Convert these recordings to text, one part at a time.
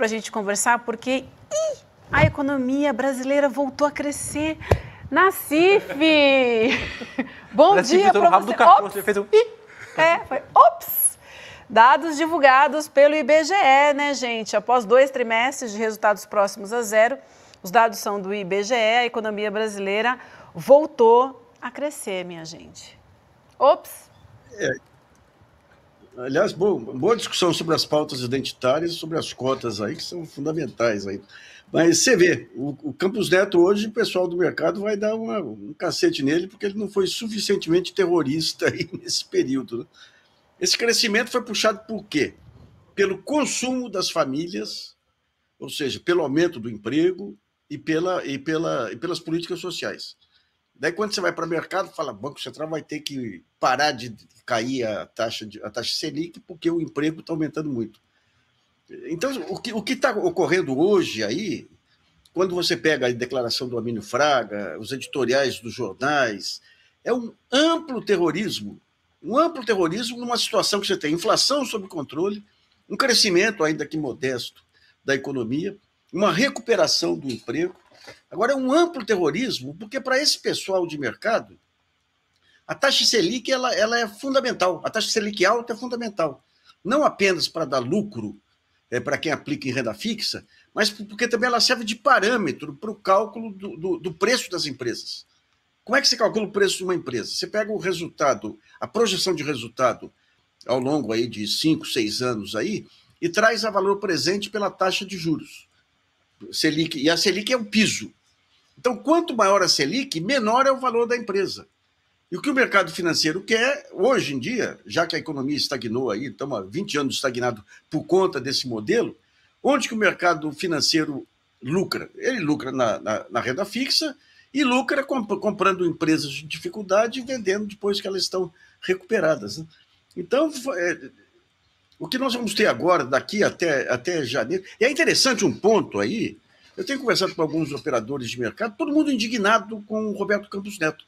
para a gente conversar, porque ih, a economia brasileira voltou a crescer. Cif. Bom Nacife dia para você. ops. fez um... É, foi ops! Dados divulgados pelo IBGE, né, gente? Após dois trimestres de resultados próximos a zero, os dados são do IBGE, a economia brasileira voltou a crescer, minha gente. Ops! É Aliás, boa, boa discussão sobre as pautas identitárias, sobre as cotas aí, que são fundamentais aí. Mas você vê, o, o Campos Neto hoje, o pessoal do mercado vai dar uma, um cacete nele, porque ele não foi suficientemente terrorista aí nesse período. Né? Esse crescimento foi puxado por quê? Pelo consumo das famílias, ou seja, pelo aumento do emprego e, pela, e, pela, e pelas políticas sociais. Daí quando você vai para o mercado, fala, Banco Central vai ter que parar de cair a taxa, de, a taxa Selic porque o emprego está aumentando muito. Então, o que está ocorrendo hoje aí, quando você pega a declaração do Amínio Fraga, os editoriais dos jornais, é um amplo terrorismo, um amplo terrorismo numa situação que você tem inflação sob controle, um crescimento, ainda que modesto, da economia, uma recuperação do emprego, Agora, é um amplo terrorismo, porque para esse pessoal de mercado, a taxa Selic ela, ela é fundamental. A taxa Selic alta é fundamental. Não apenas para dar lucro é, para quem aplica em renda fixa, mas porque também ela serve de parâmetro para o cálculo do, do, do preço das empresas. Como é que você calcula o preço de uma empresa? Você pega o resultado, a projeção de resultado ao longo aí de 5, 6 anos aí, e traz a valor presente pela taxa de juros. Selic. E a Selic é um piso. Então, quanto maior a Selic, menor é o valor da empresa. E o que o mercado financeiro quer, hoje em dia, já que a economia estagnou aí, estamos há 20 anos estagnado por conta desse modelo, onde que o mercado financeiro lucra? Ele lucra na, na, na renda fixa e lucra comp comprando empresas de dificuldade e vendendo depois que elas estão recuperadas. Né? Então, é, o que nós vamos ter agora, daqui até, até janeiro. E é interessante um ponto aí. Eu tenho conversado com alguns operadores de mercado, todo mundo indignado com o Roberto Campos Neto.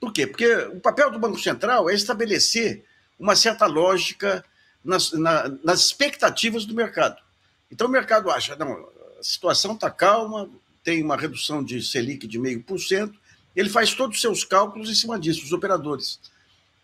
Por quê? Porque o papel do Banco Central é estabelecer uma certa lógica nas, na, nas expectativas do mercado. Então o mercado acha, não, a situação está calma, tem uma redução de Selic de 0,5%, ele faz todos os seus cálculos em cima disso, os operadores.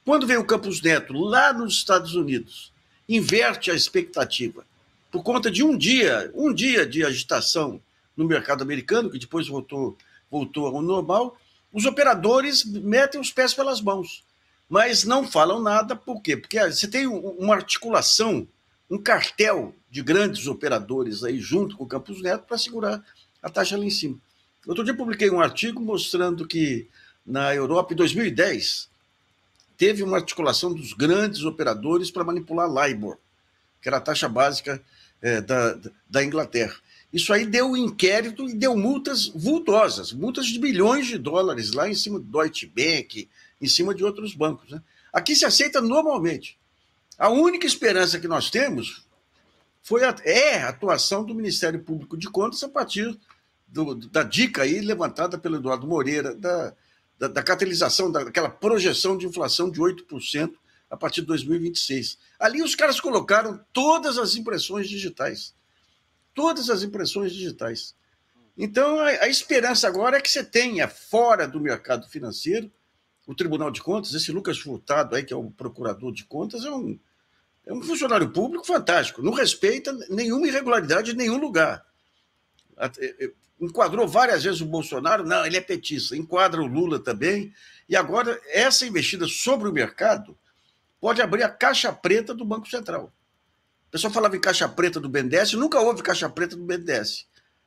Quando vem o Campos Neto, lá nos Estados Unidos, inverte a expectativa. Por conta de um dia, um dia de agitação no mercado americano, que depois voltou, voltou ao normal, os operadores metem os pés pelas mãos, mas não falam nada, por quê? Porque ah, você tem uma articulação, um cartel de grandes operadores aí junto com o Campos Neto para segurar a taxa lá em cima. Outro dia publiquei um artigo mostrando que na Europa, em 2010, teve uma articulação dos grandes operadores para manipular a LIBOR, que era a taxa básica é, da, da Inglaterra. Isso aí deu um inquérito e deu multas vultosas, multas de bilhões de dólares lá em cima do Deutsche Bank, em cima de outros bancos. Né? Aqui se aceita normalmente. A única esperança que nós temos foi a, é a atuação do Ministério Público de Contas a partir do, da dica aí levantada pelo Eduardo Moreira da, da, da catalisação, daquela projeção de inflação de 8% a partir de 2026. Ali os caras colocaram todas as impressões digitais. Todas as impressões digitais. Então, a, a esperança agora é que você tenha, fora do mercado financeiro, o Tribunal de Contas, esse Lucas Furtado aí, que é o procurador de contas, é um, é um funcionário público fantástico, não respeita nenhuma irregularidade em nenhum lugar. É, é, enquadrou várias vezes o Bolsonaro, não, ele é petista, enquadra o Lula também. E agora, essa investida sobre o mercado pode abrir a caixa preta do Banco Central. O pessoal falava em caixa preta do BNDES, nunca houve caixa preta do BNDES.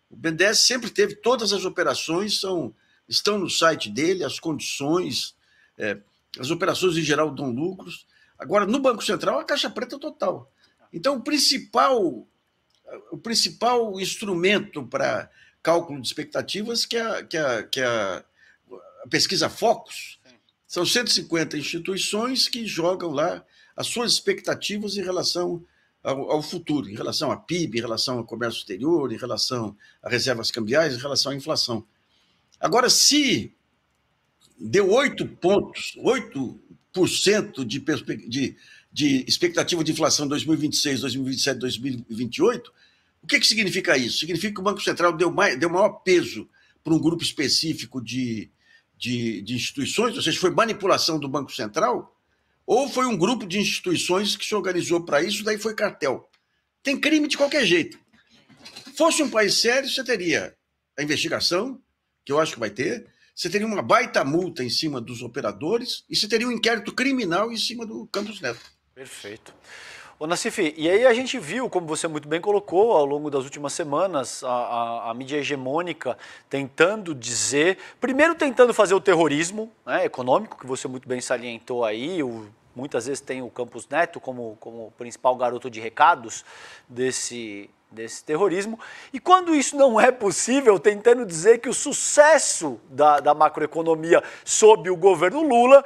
O BNDES sempre teve todas as operações, são, estão no site dele, as condições, é, as operações em geral dão lucros. Agora, no Banco Central, a caixa preta total. Então, o principal, o principal instrumento para cálculo de expectativas que a, que a, que a, a pesquisa Focus. São 150 instituições que jogam lá as suas expectativas em relação ao, ao, futuro, em relação à PIB, em relação ao comércio exterior, em relação a reservas cambiais, em relação à inflação. Agora, se deu 8 pontos, 8% de, de, de expectativa de inflação 2026, 2027, 2028, o que, é que significa isso? Significa que o Banco Central deu, mais, deu maior peso para um grupo específico de, de, de instituições, ou seja, foi manipulação do Banco Central? Ou foi um grupo de instituições que se organizou para isso, daí foi cartel? Tem crime de qualquer jeito. Fosse um país sério, você teria a investigação, que eu acho que vai ter, você teria uma baita multa em cima dos operadores e você teria um inquérito criminal em cima do Campos Neto. Perfeito. Ô, e aí a gente viu, como você muito bem colocou, ao longo das últimas semanas, a, a, a mídia hegemônica tentando dizer, primeiro tentando fazer o terrorismo né, econômico, que você muito bem salientou aí, o, muitas vezes tem o Campos Neto como, como principal garoto de recados desse, desse terrorismo. E quando isso não é possível, tentando dizer que o sucesso da, da macroeconomia sob o governo Lula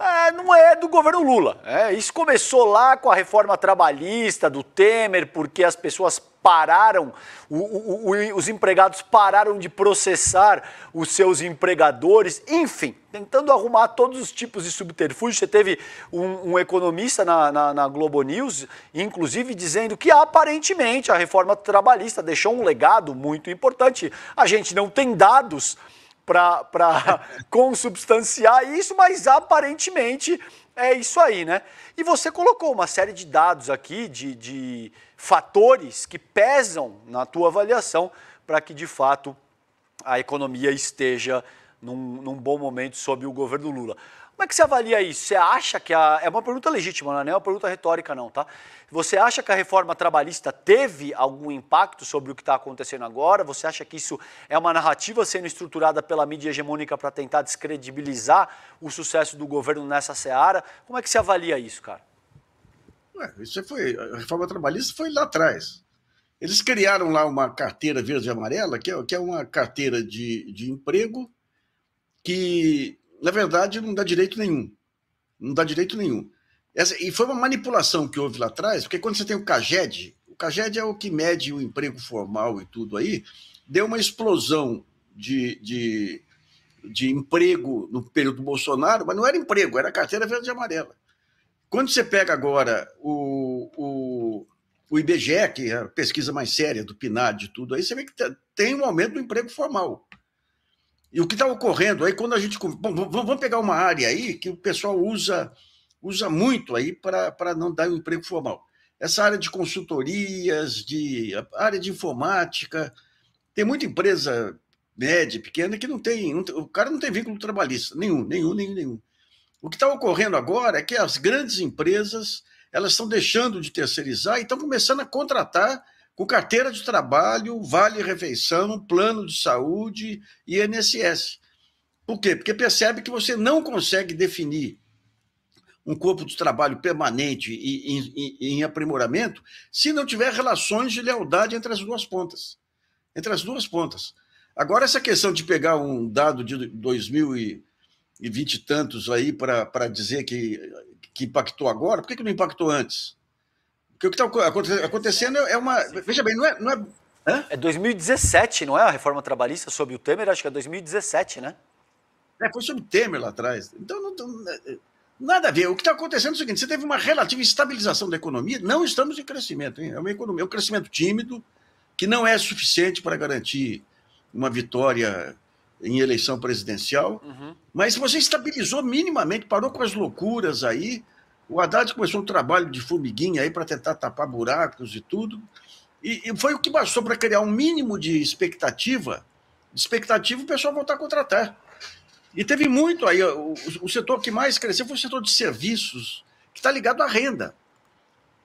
é, não é, é do governo Lula. É, isso começou lá com a reforma trabalhista do Temer, porque as pessoas pararam, o, o, o, os empregados pararam de processar os seus empregadores, enfim, tentando arrumar todos os tipos de subterfúgio. Você teve um, um economista na, na, na Globo News, inclusive, dizendo que aparentemente a reforma trabalhista deixou um legado muito importante. A gente não tem dados para consubstanciar isso, mas aparentemente é isso aí, né? E você colocou uma série de dados aqui, de, de fatores que pesam na tua avaliação para que, de fato, a economia esteja num, num bom momento sob o governo Lula. Como é que você avalia isso? Você acha que a. É uma pergunta legítima, não é uma pergunta retórica, não, tá? Você acha que a reforma trabalhista teve algum impacto sobre o que está acontecendo agora? Você acha que isso é uma narrativa sendo estruturada pela mídia hegemônica para tentar descredibilizar o sucesso do governo nessa seara? Como é que você avalia isso, cara? Ué, isso foi. A reforma trabalhista foi lá atrás. Eles criaram lá uma carteira verde e amarela, que é, é uma carteira de, de emprego que na verdade, não dá direito nenhum. Não dá direito nenhum. Essa, e foi uma manipulação que houve lá atrás, porque quando você tem o CAGED, o CAGED é o que mede o emprego formal e tudo aí, deu uma explosão de, de, de emprego no período do Bolsonaro, mas não era emprego, era carteira verde e amarela. Quando você pega agora o, o, o IBGE, que é a pesquisa mais séria do PNAD e tudo aí, você vê que tem um aumento do emprego formal. E o que está ocorrendo aí, quando a gente. Bom, vamos pegar uma área aí que o pessoal usa, usa muito aí para não dar um emprego formal. Essa área de consultorias, de área de informática, tem muita empresa média, pequena, que não tem, O cara não tem vínculo trabalhista, nenhum, nenhum, nenhum, nenhum. O que está ocorrendo agora é que as grandes empresas elas estão deixando de terceirizar e estão começando a contratar com carteira de trabalho, vale-refeição, plano de saúde e INSS. Por quê? Porque percebe que você não consegue definir um corpo de trabalho permanente e, em aprimoramento se não tiver relações de lealdade entre as duas pontas. Entre as duas pontas. Agora, essa questão de pegar um dado de 2020 e tantos aí para dizer que, que impactou agora, por que, que não impactou antes? Porque o que está acontecendo é uma. Veja bem, não é. Não é Hã? É 2017, não é a reforma trabalhista sob o Temer? Acho que é 2017, né? É, foi sob o Temer lá atrás. Então, não, não, é, é, nada a ver. O que está acontecendo é o seguinte: você teve uma relativa estabilização da economia, não estamos em crescimento. Hein? É uma economia, é um crescimento tímido, que não é suficiente para garantir uma vitória em eleição presidencial. Uhum. Mas você estabilizou minimamente, parou com as loucuras aí. O Haddad começou um trabalho de formiguinha aí para tentar tapar buracos e tudo. E, e foi o que bastou para criar um mínimo de expectativa. expectativa, o pessoal voltar a contratar. E teve muito aí. O, o setor que mais cresceu foi o setor de serviços, que está ligado à renda.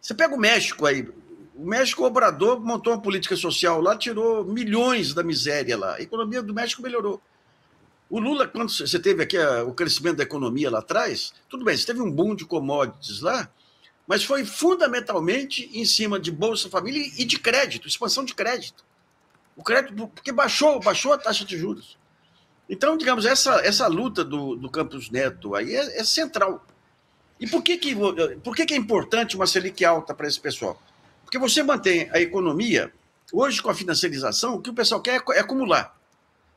Você pega o México aí. O México, o Obrador, montou uma política social lá, tirou milhões da miséria lá. A economia do México melhorou. O Lula, quando você teve aqui ah, o crescimento da economia lá atrás, tudo bem, você teve um boom de commodities lá, mas foi fundamentalmente em cima de Bolsa Família e de crédito, expansão de crédito. O crédito, porque baixou, baixou a taxa de juros. Então, digamos, essa, essa luta do, do Campos Neto aí é, é central. E por que, que, por que, que é importante uma Selic alta para esse pessoal? Porque você mantém a economia, hoje com a financiarização, o que o pessoal quer é acumular.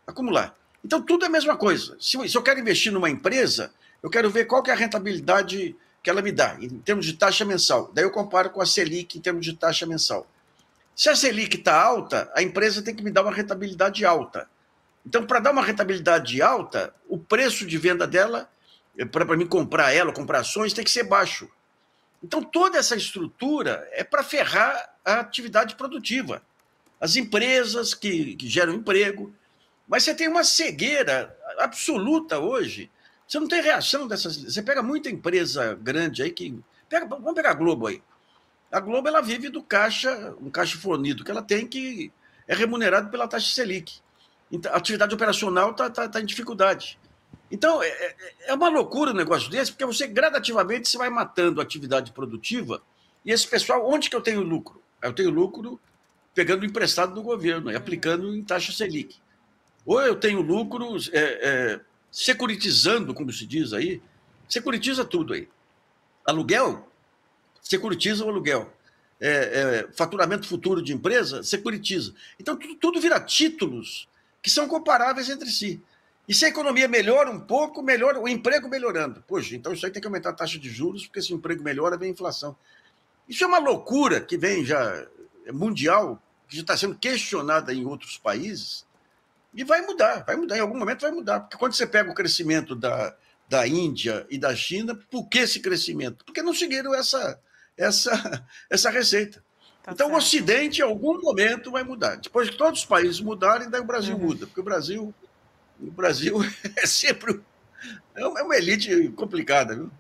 Acumular. Então, tudo é a mesma coisa. Se, se eu quero investir numa empresa, eu quero ver qual que é a rentabilidade que ela me dá, em termos de taxa mensal. Daí eu comparo com a Selic em termos de taxa mensal. Se a Selic está alta, a empresa tem que me dar uma rentabilidade alta. Então, para dar uma rentabilidade alta, o preço de venda dela, eh, para mim comprar ela, comprar ações, tem que ser baixo. Então, toda essa estrutura é para ferrar a atividade produtiva. As empresas que, que geram emprego, mas você tem uma cegueira absoluta hoje. Você não tem reação dessas. Você pega muita empresa grande aí que. Pega, vamos pegar a Globo aí. A Globo ela vive do caixa, um caixa fornido que ela tem que é remunerado pela taxa Selic. Então, a atividade operacional está tá, tá em dificuldade. Então, é, é, é, uma loucura um negócio desse, porque você gradativamente você vai matando a atividade produtiva e esse pessoal, onde que eu tenho lucro? Eu tenho lucro pegando emprestado do governo e uhum. aplicando em taxa Selic. Ou eu tenho lucros é, é, securitizando, como se diz aí, securitiza tudo aí. Aluguel, securitiza o aluguel. É, é, faturamento futuro de empresa, securitiza. Então, tudo, tudo, vira títulos que são comparáveis entre si. E se a economia melhora um pouco, melhora o emprego melhorando. Poxa, então isso aí tem que aumentar a taxa de juros, porque se o emprego melhora, vem a inflação. Isso é uma loucura que vem já é mundial, que já está sendo questionada em outros países, e vai mudar, vai mudar, em algum momento vai mudar. Porque quando você pega o crescimento da, da Índia e da China, por que esse crescimento? Porque não seguiram essa, essa, essa receita. Tá então, certo. o Ocidente, em algum momento, vai mudar. Depois que todos os países mudarem, daí o Brasil uhum. muda. Porque o Brasil, o Brasil é sempre é uma elite complicada, viu?